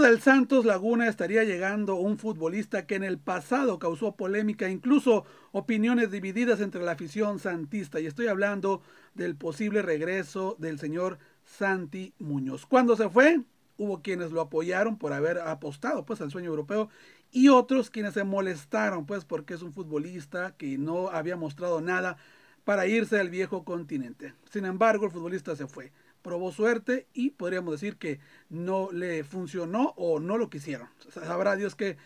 del Santos Laguna estaría llegando un futbolista que en el pasado causó polémica, incluso opiniones divididas entre la afición santista. Y estoy hablando del posible regreso del señor Santi Muñoz. Cuando se fue, hubo quienes lo apoyaron por haber apostado pues al sueño europeo y otros quienes se molestaron pues porque es un futbolista que no había mostrado nada para irse al viejo continente. Sin embargo, el futbolista se fue probó suerte y podríamos decir que no le funcionó o no lo quisieron. Sabrá Dios qué,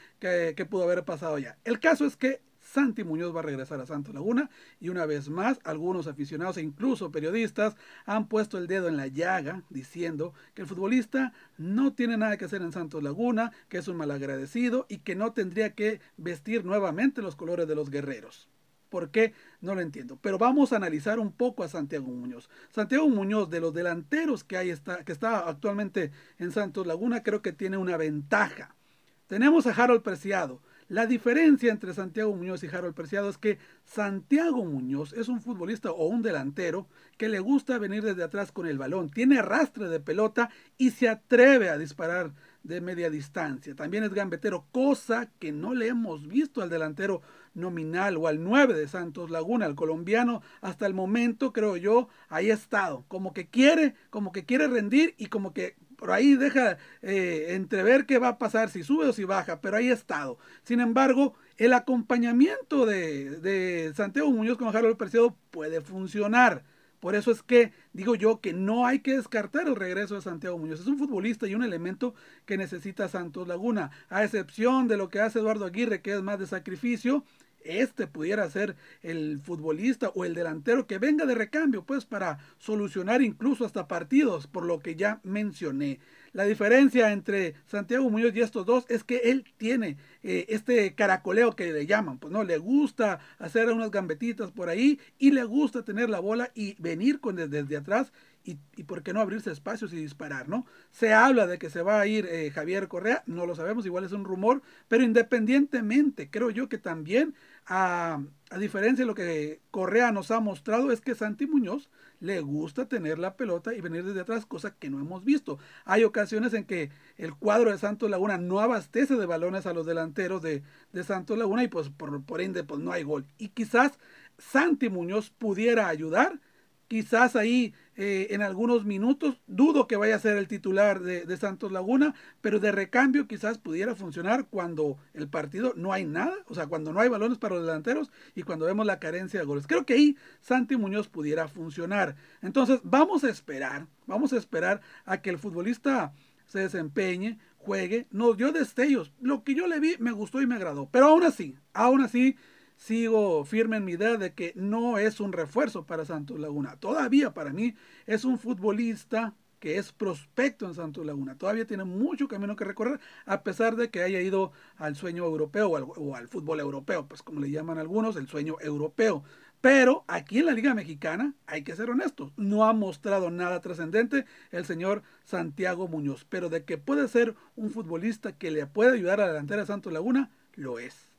pudo haber pasado ya. El caso es que Santi Muñoz va a regresar a Santos Laguna y una vez más algunos aficionados e incluso periodistas han puesto el dedo en la llaga diciendo que el futbolista no tiene nada que hacer en Santos Laguna, que es un malagradecido y que no tendría que vestir nuevamente los colores de los guerreros por qué, no lo entiendo. Pero vamos a analizar un poco a Santiago Muñoz. Santiago Muñoz, de los delanteros que, hay está, que está actualmente en Santos Laguna, creo que tiene una ventaja. Tenemos a Harold Preciado, la diferencia entre Santiago Muñoz y Harold Preciado es que Santiago Muñoz es un futbolista o un delantero que le gusta venir desde atrás con el balón, tiene arrastre de pelota y se atreve a disparar de media distancia. También es gambetero, cosa que no le hemos visto al delantero nominal o al 9 de Santos Laguna, al colombiano, hasta el momento creo yo, ahí ha estado, como que quiere, como que quiere rendir y como que por ahí deja eh, entrever qué va a pasar, si sube o si baja, pero ahí ha estado. Sin embargo, el acompañamiento de, de Santiago Muñoz con Harold Preciado puede funcionar. Por eso es que digo yo que no hay que descartar el regreso de Santiago Muñoz. Es un futbolista y un elemento que necesita Santos Laguna. A excepción de lo que hace Eduardo Aguirre, que es más de sacrificio, este pudiera ser el futbolista o el delantero que venga de recambio, pues para solucionar incluso hasta partidos, por lo que ya mencioné. La diferencia entre Santiago Muñoz y estos dos es que él tiene eh, este caracoleo que le llaman, pues no, le gusta hacer unas gambetitas por ahí y le gusta tener la bola y venir con desde, atrás y, por qué no abrirse espacios y disparar, ¿no? Se habla de que se va a ir eh, Javier Correa, no lo sabemos, igual es un rumor, pero independientemente, creo yo que también a, diferencia de lo que Correa nos ha mostrado, es que Santi Muñoz le gusta tener la pelota y venir desde atrás, cosa que no hemos visto. Hay ocasiones en que el cuadro de Santos Laguna no abastece de balones a los delanteros de, de Santos Laguna y pues por, ende pues no hay gol. Y quizás Santi Muñoz pudiera ayudar quizás ahí eh, en algunos minutos. Dudo que vaya a ser el titular de, de, Santos Laguna, pero de recambio quizás pudiera funcionar cuando el partido no hay nada, o sea, cuando no hay balones para los delanteros y cuando vemos la carencia de goles. Creo que ahí Santi Muñoz pudiera funcionar. Entonces, vamos a esperar, vamos a esperar a que el futbolista se desempeñe, juegue, nos dio destellos. Lo que yo le vi me gustó y me agradó, pero aún así, aún así sigo firme en mi idea de que no es un refuerzo para Santos Laguna. Todavía para mí es un futbolista que es prospecto en Santos Laguna. Todavía tiene mucho camino que recorrer, a pesar de que haya ido al sueño europeo o al, fútbol europeo, pues como le llaman algunos, el sueño europeo. Pero aquí en la Liga Mexicana, hay que ser honestos, no ha mostrado nada trascendente el señor Santiago Muñoz. Pero de que puede ser un futbolista que le puede ayudar a la delantera Santos Laguna, lo es.